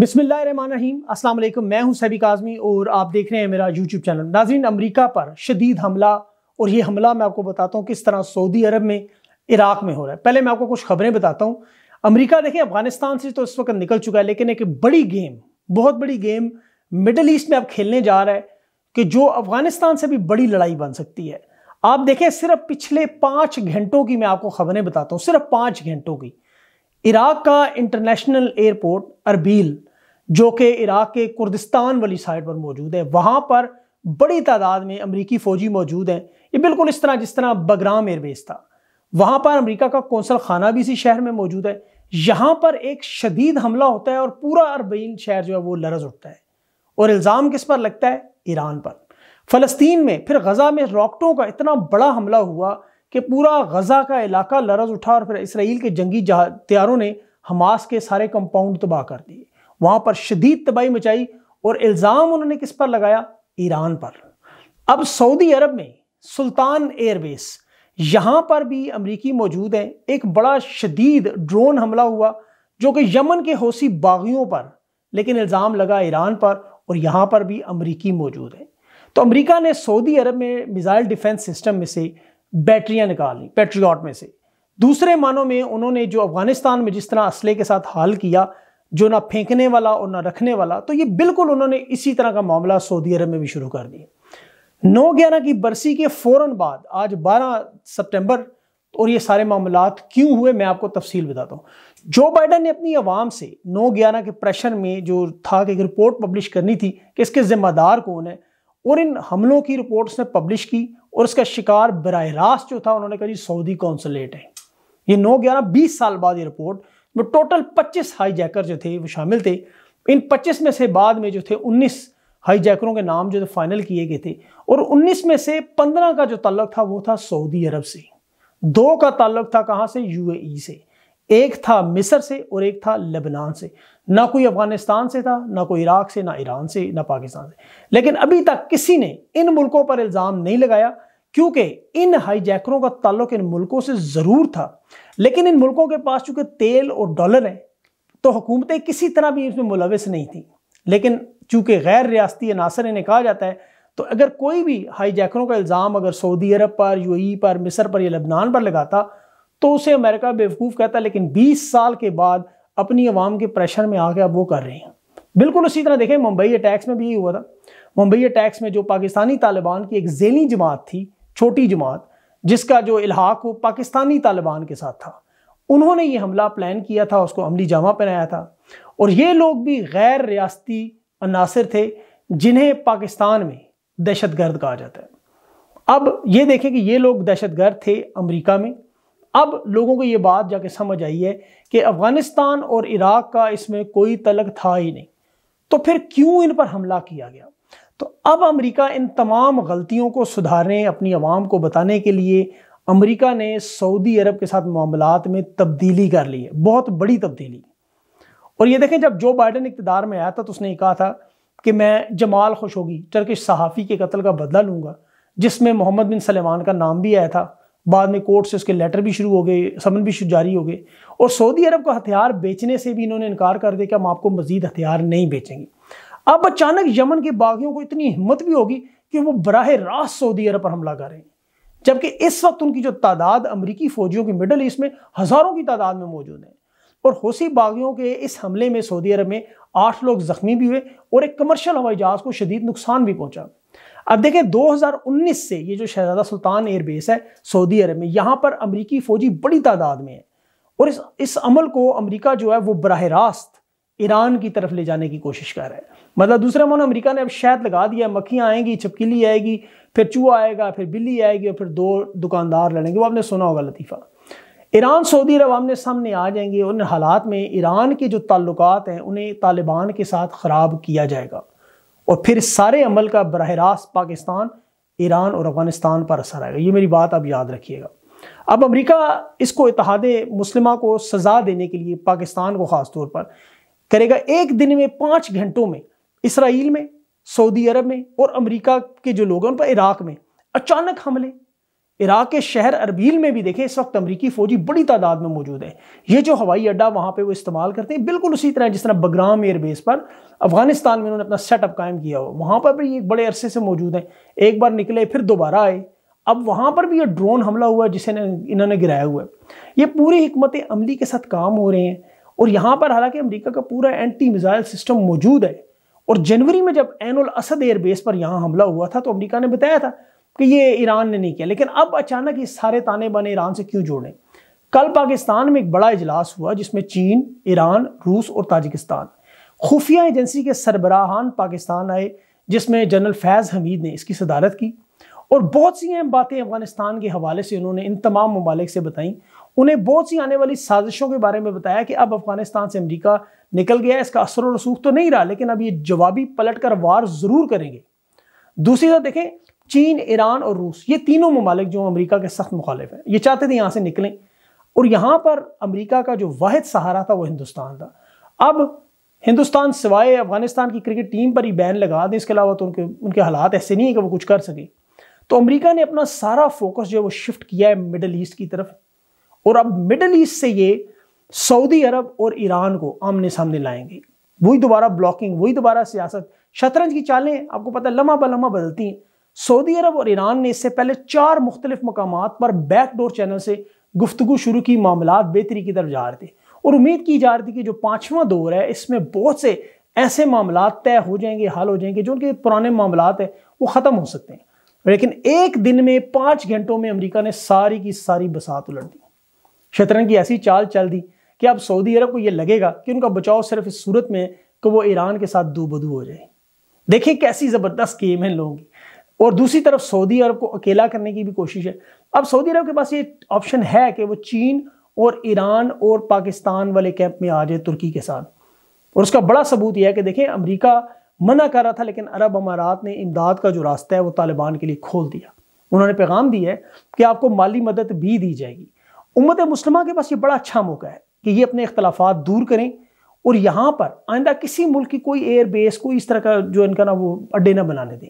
बिसमीम अस्सलाम वालेकुम मैं हूं सैबिक आज़मी और आप देख रहे हैं मेरा यूट्यूब चैनल नाजरीन अमेरिका पर शदीद हमला और ये हमला मैं आपको बताता हूँ किस तरह सऊदी अरब में इराक़ में हो रहा है पहले मैं आपको कुछ खबरें बताता हूँ अमेरिका देखें अफगानिस्तान से तो इस वक्त निकल चुका है लेकिन एक बड़ी गेम बहुत बड़ी गेम मिडल ईस्ट में अब खेलने जा रहा है कि जो अफगानिस्तान से भी बड़ी लड़ाई बन सकती है आप देखें सिर्फ पिछले पाँच घंटों की मैं आपको खबरें बताता हूँ सिर्फ पाँच घंटों की इराक़ का इंटरनेशनल एयरपोर्ट अरबील जो कि इराक़ के कुर्दिस्तान वाली साइड पर मौजूद है वहाँ पर बड़ी तादाद में अमरीकी फ़ौजी मौजूद हैं ये बिल्कुल इस तरह जिस तरह बगराम एयरबेस था वहाँ पर अमरीका का कौंसल खाना भी इसी शहर में मौजूद है यहाँ पर एक शदीद हमला होता है और पूरा अरबीन शहर जो है वो लरज उठता है और इल्ज़ाम किस पर लगता है ईरान पर फ़लस्तीन में फिर गज़ा में रॉकटों का इतना बड़ा हमला हुआ कि पूरा गज़ा का इलाका लरज उठा और फिर इसराइल के जंगी तैयारों ने हमास के सारे कंपाउंड तबाह कर दिए वहां पर शदीद तबाही मचाई और इल्ज़ाम उन्होंने किस पर लगाया ईरान पर अब सऊदी अरब में सुल्तान एयरबेस यहाँ पर भी अमरीकी मौजूद हैं एक बड़ा शदीद ड्रोन हमला हुआ जो कि यमन के हौसी बागियों पर लेकिन इल्ज़ाम लगा ईरान पर और यहाँ पर भी अमरीकी मौजूद है तो अमरीका ने सऊदी अरब में मिज़ाइल डिफेंस सिस्टम में से बैटरियां निकाल ली पेट्रियाट में से दूसरे मानों में उन्होंने जो अफगानिस्तान में जिस तरह असले के साथ हाल किया जो ना फेंकने वाला और ना रखने वाला तो ये बिल्कुल उन्होंने इसी तरह का मामला सऊदी अरब में भी शुरू कर दिया नौ ग्यारह की बरसी के फ़ौर बाद आज बारह सितंबर और ये सारे मामला क्यों हुए मैं आपको तफसील बताता हूँ जो बाइडन ने अपनी आवाम से नौ ग्यारह के प्रेशर में जो था कि एक रिपोर्ट पब्लिश करनी थी कि इसके ज़िम्मेदार कौन है और इन हमलों की रिपोर्ट उसने पब्लिश की और इसका शिकार बर रास्त जो था उन्होंने कहा जी सऊदी कौंसलेट है ये नौ ग्यारह बीस साल बाद ये रिपोर्ट वो टोटल 25 हाईजैकर जो थे वो शामिल थे इन 25 में से बाद में जो थे 19 हाईजैकरों के नाम जो थे फाइनल किए गए थे और 19 में से 15 का जो ताल्लुक था वो था सऊदी अरब से दो का ताल्लुक था कहाँ से यूएई से एक था मिस्र से और एक था लेबनान से ना कोई अफगानिस्तान से था ना कोई इराक से ना ईरान से ना पाकिस्तान से लेकिन अभी तक किसी ने इन मुल्कों पर इल्ज़ाम नहीं लगाया क्योंकि इन हाईजैकरों का ताल्लुक इन मुल्कों से ज़रूर था लेकिन इन मुल्कों के पास चूंकि तेल और डॉलर हैं तो हुकूमतें किसी तरह भी इसमें मुलविस नहीं थी लेकिन चूंकि गैर रियासती अनासर इन्हें कहा जाता है तो अगर कोई भी हाईजैकरों का इल्ज़ाम अगर सऊदी अरब पर यूएई पर मिस्र पर या लबनान पर लगाता तो उसे अमेरिका बेवकूफ़ कहता लेकिन 20 साल के बाद अपनी आवाम के प्रेशर में आके अब वो कर रहे हैं बिल्कुल उसी तरह देखें मुंबई अटैक्स में भी यही हुआ था मुंबई अटैक्स में जो पाकिस्तानी तालिबान की एक जेली जमात थी छोटी जमात जिसका जो इलाहाक हो पाकिस्तानी तालिबान के साथ था उन्होंने ये हमला प्लान किया था उसको अमली जामा पहनाया था और ये लोग भी गैर रियाती अनासर थे जिन्हें पाकिस्तान में दहशत गर्द कहा जाता है अब ये देखें कि ये लोग दहशत गर्द थे अमरीका में अब लोगों को ये बात जाके समझ आई है कि अफ़गानिस्तान और इराक़ का इसमें कोई तलक था ही नहीं तो फिर क्यों इन पर हमला किया गया तो अब अमेरिका इन तमाम गलतियों को सुधारने अपनी आवाम को बताने के लिए अमेरिका ने सऊदी अरब के साथ मामला में तब्दीली कर ली है बहुत बड़ी तब्दीली और ये देखें जब जो बाइडन इकतदार में आया था तो उसने कहा था कि मैं जमाल खुश होगी टर्किश सहाफ़ी के कत्ल का बदला लूँगा जिसमें मोहम्मद बिन सलेमान का नाम भी आया था बाद में कोर्ट से उसके लेटर भी शुरू हो गए समन भी जारी हो गए और सऊदी अरब को हथियार बेचने से भी इन्होंने इनकार कर दिया कि हम आपको मजीद हथियार नहीं बेचेंगे अब अचानक यमन के बागियों को इतनी हिम्मत भी होगी कि वो बराह रास्त सऊदी अरब पर हमला करें जबकि इस वक्त उनकी जो तादाद अमरीकी फौजियों की मिडल ईस्ट में हज़ारों की तादाद में मौजूद है और हौसी बागियों के इस हमले में सऊदी अरब में आठ लोग जख्मी भी हुए और एक कमर्शियल हवाई जहाज़ को शदीद नुकसान भी पहुंचा अब देखें 2019 से ये जो शहजादा सुल्तान एयरबेस है सऊदी अरब में यहाँ पर अमरीकी फ़ौजी बड़ी तादाद में है और इस इस अमल को अमरीका जो है वो बरह रास्त ईरान की तरफ ले जाने की कोशिश कर रहा है मतलब दूसरा मानो अमेरिका ने अब शायद लगा दिया मक्खियाँ आएंगी छपकीली आएगी फिर चूहा आएगा फिर बिल्ली आएगी और फिर दो दुकानदार लड़ेंगे वो आपने सुना होगा लतीफ़ा ईरान सऊदी अरब आमने सामने आ जाएंगे उन हालात में ईरान के जो ताल्लुक हैं उन्हें तालिबान के साथ ख़राब किया जाएगा और फिर सारे अमल का बरह रास्त पाकिस्तान ईरान और अफगानिस्तान पर असर आएगा ये मेरी बात आप याद रखिएगा अब अमरीका इसको इतिहाद मुस्लिमा को सज़ा देने के लिए पाकिस्तान को ख़ास तौर पर करेगा एक दिन में पाँच घंटों में इसराइल में सऊदी अरब में और अमेरिका के जो लोग हैं उन पर इराक में अचानक हमले इराक के शहर अरबील में भी देखें इस वक्त अमरीकी फौजी बड़ी तादाद में मौजूद है ये जो हवाई अड्डा वहाँ पे वो इस्तेमाल करते हैं बिल्कुल उसी तरह जिस तरह बगराम एयरबेस पर अफगानिस्तान में उन्होंने अपना सेटअप कायम किया हो वहाँ पर भी ये बड़े अरसे से मौजूद हैं एक बार निकले फिर दोबारा आए अब वहाँ पर भी ये ड्रोन हमला हुआ जिसे इन्होंने गिराया हुआ है ये पूरी हमत अमली के साथ काम हो रहे हैं और यहाँ पर हालांकि अमेरिका का पूरा एंटी मिज़ाइल सिस्टम मौजूद है और जनवरी में जब एनुल असद एयरबेस पर यहाँ हमला हुआ था तो अमेरिका ने बताया था कि ये ईरान ने नहीं किया लेकिन अब अचानक ये सारे ताने बने ईरान से क्यों जोड़ें कल पाकिस्तान में एक बड़ा इजलास हुआ जिसमें चीन ईरान रूस और ताजिकिस्तान खुफिया एजेंसी के सरबराहान पाकिस्तान आए जिसमें जनरल फैज़ हमीद ने इसकी सदारत की और बहुत सी अहम बातें अफगानिस्तान के हवाले से उन्होंने इन तमाम ममालिक से बताई उन्हें बहुत सी आने वाली साजिशों के बारे में बताया कि अब अफगानिस्तान से अमरीका निकल गया इसका असर व रसूख तो नहीं रहा लेकिन अब ये जवाबी पलट कर वार ज़रूर करेंगे दूसरी तरफ देखें चीन ईरान और रूस ये तीनों ममालिक जो अमरीका के सख्त मुखालिफ हैं ये चाहते थे यहाँ से निकलें और यहाँ पर अमरीका का जो वाद सहारा था वो हिंदुस्तान था अब हिंदुस्तान सिवाय अफगानिस्तान की क्रिकेट टीम पर ही बैन लगा दें इसके अलावा तो उनके उनके हालात ऐसे नहीं है कि वो कुछ कर सके तो अमेरिका ने अपना सारा फोकस जो है वो शिफ्ट किया है मिडल ईस्ट की तरफ और अब मिडल ईस्ट से ये सऊदी अरब और ईरान को आमने सामने लाएंगे वही दोबारा ब्लॉकिंग वही दोबारा सियासत शतरंज की चालें आपको पता है लम्हा बलम्हा बदलती हैं सऊदी अरब और ईरान ने इससे पहले चार मुख्तलिफ मकाम पर बैकडोर चैनल से गुफ्तु शुरू की मामला बेहतरी की तरफ जा रहे थे और उम्मीद की जा रही थी कि जो पाँचवा दौर है इसमें बहुत से ऐसे मामला तय हो जाएंगे हल हो जाएंगे जो उनके पुराने मामला हैं वो ख़त्म हो सकते हैं लेकिन एक दिन में पांच घंटों में अमेरिका ने सारी की सारी बसात उलट दी शतरंज की ऐसी चाल चल दी कि अब सऊदी अरब को यह लगेगा कि उनका बचाव सिर्फ इस सूरत में कि वो ईरान के साथ दो बदू हो जाए देखिए कैसी ज़बरदस्त गेम है लोगों की और दूसरी तरफ सऊदी अरब को अकेला करने की भी कोशिश है अब सऊदी अरब के पास ये ऑप्शन है कि वो चीन और ईरान और पाकिस्तान वाले कैंप में आ जाए तुर्की के साथ और उसका बड़ा सबूत यह है कि देखें अमेरिका मना कर रहा था लेकिन अरब अमारात ने इमदाद का जो रास्ता है वो तालिबान के लिए खोल दिया उन्होंने पैगाम दिया है कि आपको माली मदद भी दी जाएगी उम्मत मुस्लिमा के पास ये बड़ा अच्छा मौका है कि ये अपने अख्तलाफा दूर करें और यहाँ पर आइंदा किसी मुल्क की कोई एयर बेस कोई इस तरह का जो इनका ना वो अड्डे ना बनाने दें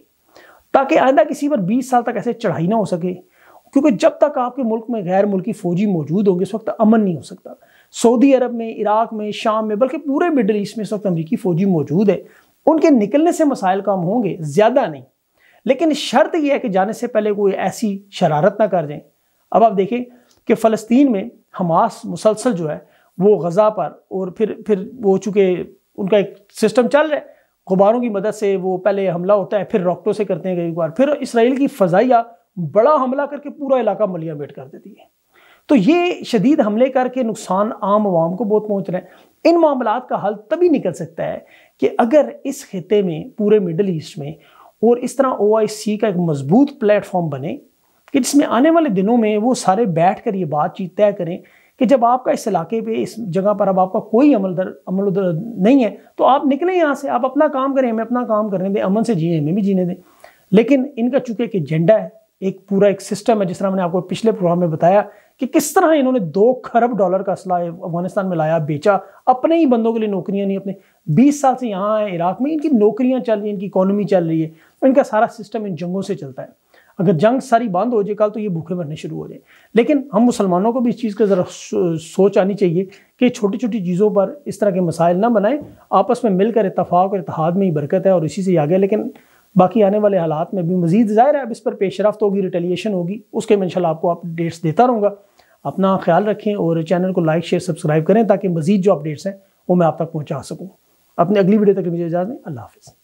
ताकि आइंदा किसी पर 20 साल तक ऐसे चढ़ाई ना हो सके क्योंकि जब तक आपके मुल्क में गैर मुल्की फौजी मौजूद होंगे इस वक्त अमन नहीं हो सकता सऊदी अरब में इराक में शाम में बल्कि पूरे मिडल ईस्ट में इस वक्त अमरीकी फ़ौजी मौजूद है उनके निकलने से मसाइल कम होंगे ज़्यादा नहीं लेकिन शर्त यह है कि जाने से पहले कोई ऐसी शरारत ना कर दें अब आप देखें कि फ़लस्तीन में हमास मुसलसल जो है वो गज़ा पर और फिर फिर वो चूँकि उनका एक सिस्टम चल रहा है गुबारों की मदद से वो पहले हमला होता है फिर रॉकटों से करते हैं कई बार फिर इसराइल की फ़जाइया बड़ा हमला करके पूरा इलाका मलिया बेट कर देती है तो ये शदीद हमले करके नुकसान आम आवाम को बहुत पहुँच रहे हैं इन मामला का हल तभी निकल सकता है कि अगर इस खत्े में पूरे मिडल ईस्ट में और इस तरह ओ का एक मजबूत प्लेटफॉर्म बने कि जिसमें आने वाले दिनों में वो सारे बैठ कर ये बातचीत तय करें कि जब आपका इस इलाके पे इस जगह पर अब आपका कोई अमल दर अमल दर नहीं है तो आप निकलें यहाँ से आप अपना काम करें हमें अपना काम करने दें अमन से जिए हमें भी जीने दें लेकिन इनका चूंकि एक एजेंडा है एक पूरा एक सिस्टम है जिस तरह मैंने आपको पिछले प्रोग्राम में बताया कि किस तरह इन्होंने दो खरब डॉलर का असला अफगानिस्तान में लाया बेचा अपने ही बंदों के लिए नौकरियां नहीं अपने 20 साल से यहाँ आए इराक में इनकी नौकरियां चल रही हैं इनकी इकोनॉमी चल रही है इनका सारा सिस्टम इन जंगों से चलता है अगर जंग सारी बंद हो जाए कल तो ये भूखे मरने शुरू हो जाए लेकिन हम मुसलमानों को भी इस चीज़ का ज़रा सोच आनी चाहिए कि छोटी छोटी चीज़ों पर इस तरह के मसाइल ना बनाएं आपस में मिलकर इतफाक़ और इतिहाद में ही बरकत है और इसी से आगे लेकिन बाकी आने वाले हालात में भी मजीद ज़ाहिर है अब इस पर पेश रफ्त होगी रिटेलिएशन होगी उसके मैं इंशाल्लाह आपको अपडेट्स देता रहूँगा अपना ख्याल रखें और चैनल को लाइक शेयर सब्सक्राइब करें ताकि मजीद जो अपडेट्स हैं वो मैं आप तक पहुँचा सकूँ अपने अगली वीडियो तक मुझे इजाज़त दें अल्लाह हाफिज़